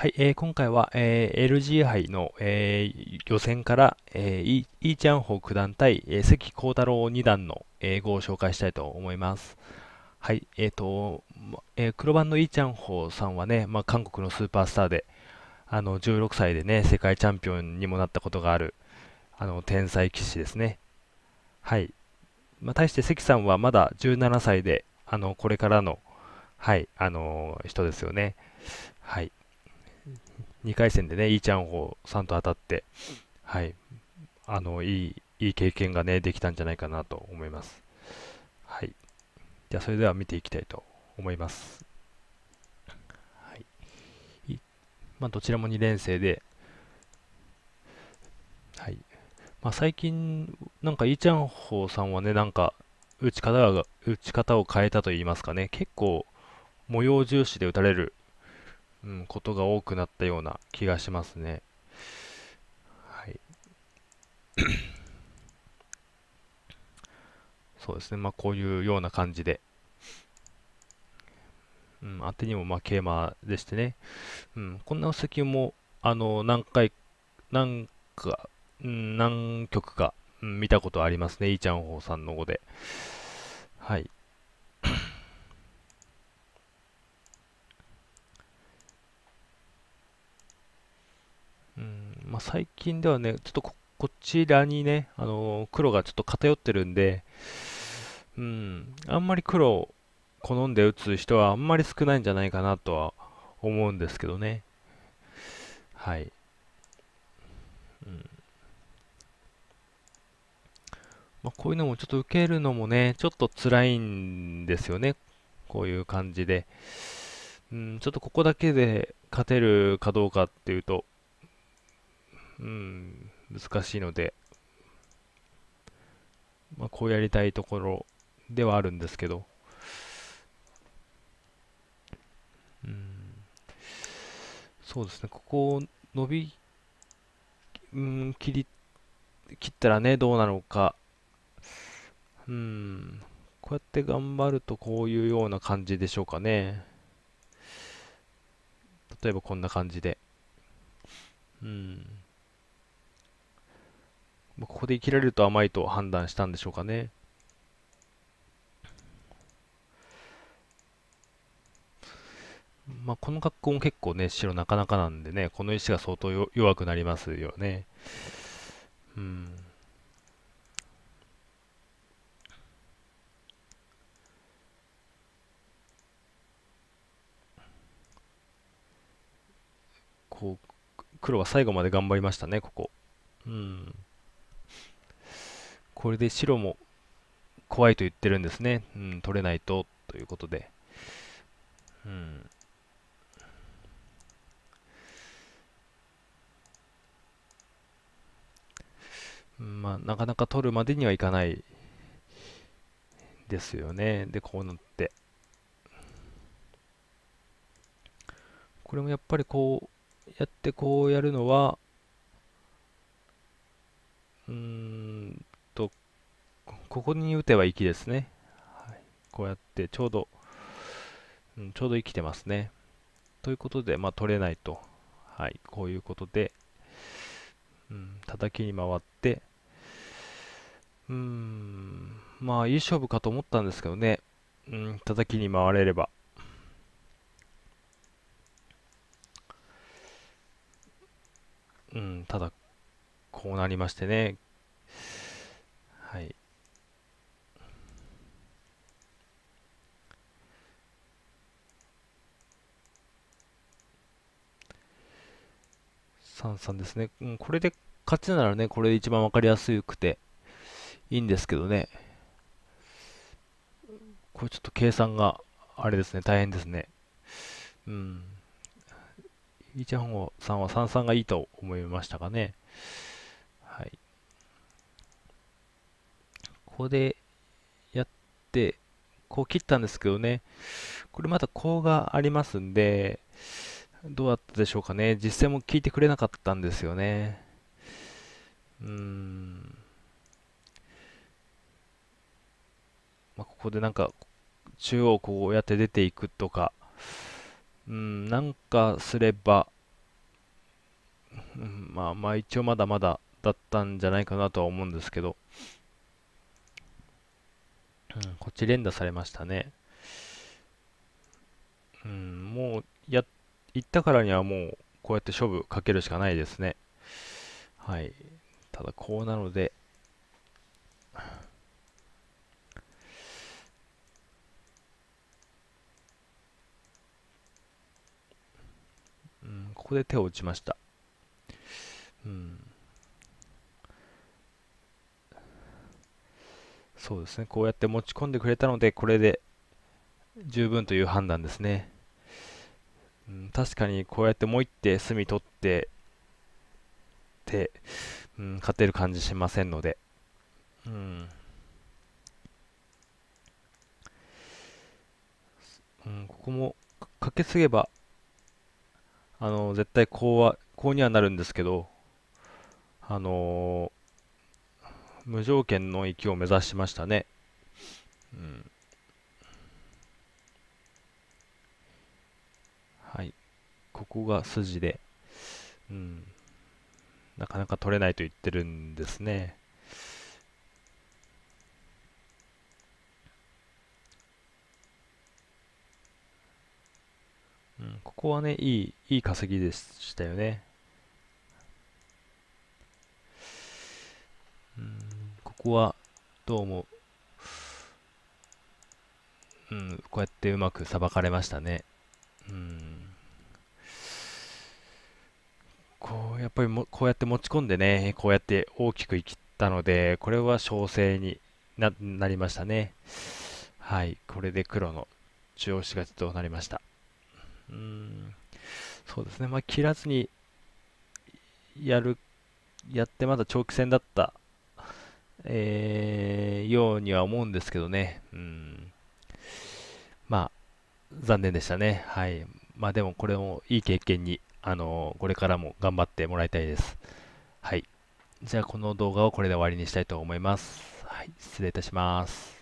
はい、えー、今回は、えー、LG 杯の、えー、予選から、えー、イーチャンホー九段対、えー、関幸太郎二段の、英語碁を紹介したいと思います。はい、えーとえー、黒番のイーチャンホーさんはね、まあ、韓国のスーパースターで、あの16歳でね、世界チャンピオンにもなったことがある、あの天才棋士ですね。はい。まあ、対して関さんはまだ17歳で、あのこれからの、はい、あの人ですよね。はい。2回戦でね、いいちゃんをさんと当たって、はい、あの、いい、いい経験がね、できたんじゃないかなと思います。はい。じゃあ、それでは見ていきたいと思います。はい。まあ、どちらも2連生で、はい。まあ、最近、なんか、イーチャンホーさんはね、なんか、打ち方が、打ち方を変えたと言いますかね、結構、模様重視で打たれるうん、ことが多くなったような気がしますね。はい。そうですね。まあ、こういうような感じで。うん、あてにも、まあ、桂馬でしてね。うん、こんな布石も、あの、何回、何か、うん、何曲か、うん、見たことありますね。イーちゃんほうさんの語で。はい。まあ、最近ではね、ちょっとこちらにね、あのー、黒がちょっと偏ってるんで、うん、あんまり黒を好んで打つ人はあんまり少ないんじゃないかなとは思うんですけどね。はい。うん。まあ、こういうのもちょっと受けるのもね、ちょっと辛いんですよね。こういう感じで。うん、ちょっとここだけで勝てるかどうかっていうと、うん、難しいので、まあ、こうやりたいところではあるんですけど、うん、そうですね、ここを伸び、うん、切り、切ったらね、どうなのか、うん、こうやって頑張るとこういうような感じでしょうかね。例えばこんな感じで。うん。ここで生きられると甘いと判断したんでしょうかね。まあ、この格好も結構ね、白なかなかなんでね、この石が相当弱くなりますよね。うん。こう、黒は最後まで頑張りましたね、ここ。うん。これで白も怖いと言ってるんですね。うん、取れないと、ということで。うん。まあ、なかなか取るまでにはいかないですよね。で、こうなって。これもやっぱりこうやってこうやるのは、うん、ここに打てば息ですね、はい、こうやってちょうど、うん、ちょうど生きてますねということで、まあ、取れないと、はい、こういうことで、うん、叩きに回ってうんまあいい勝負かと思ったんですけどね、うん、叩きに回れればうん、ただ、こうなりましてね。はい。3-3ですね。うん、これで勝ちならね、これで一番分かりやすくていいんですけどね。これちょっと計算があれですね、大変ですね。うん。イーチャホさんは3-3がいいと思いましたかね。はい。ここでやって、こう切ったんですけどね、これまたコウがありますんで、どうだったでしょうかね。実践も聞いてくれなかったんですよね。うーん。まあ、ここでなんか、中央こうやって出ていくとか、うん、なんかすれば、うん、まあまあ一応まだまだだったんじゃないかなとは思うんですけど、うん、こっち連打されましたね。うん、もうやっ行ったからにはもう、こうやって勝負かけるしかないですね。はい。ただ、こうなので、うん、ここで手を打ちました。うん。そうですね、こうやって持ち込んでくれたので、これで十分という判断ですね。うん、確かにこうやってもう一手隅取ってて、うん、勝てる感じしませんので、うん、うん、ここもかけすげばあの絶対こうはこうにはなるんですけどあのー、無条件の域を目指しましたね。うんはい。ここが筋で、うん。なかなか取れないと言ってるんですね。うん、ここはね、いい、いい稼ぎでしたよね。うん、ここは、どうも、うん、こうやってうまくさばかれましたね。うんっぱりもこうやって持ち込んでね、こうやって大きくいきったので、これは調整にななりましたね。はい、これで黒の中央しがちとなりました。うん、そうですね、まあ、切らずにやる、やってまだ長期戦だった、えー、ようには思うんですけどね。うん、まあ、残念でしたね。はい。まあでもこれもいい経験にあのこれからも頑張ってもらいたいです。はい。じゃあこの動画をこれで終わりにしたいと思います。はい、失礼いたします。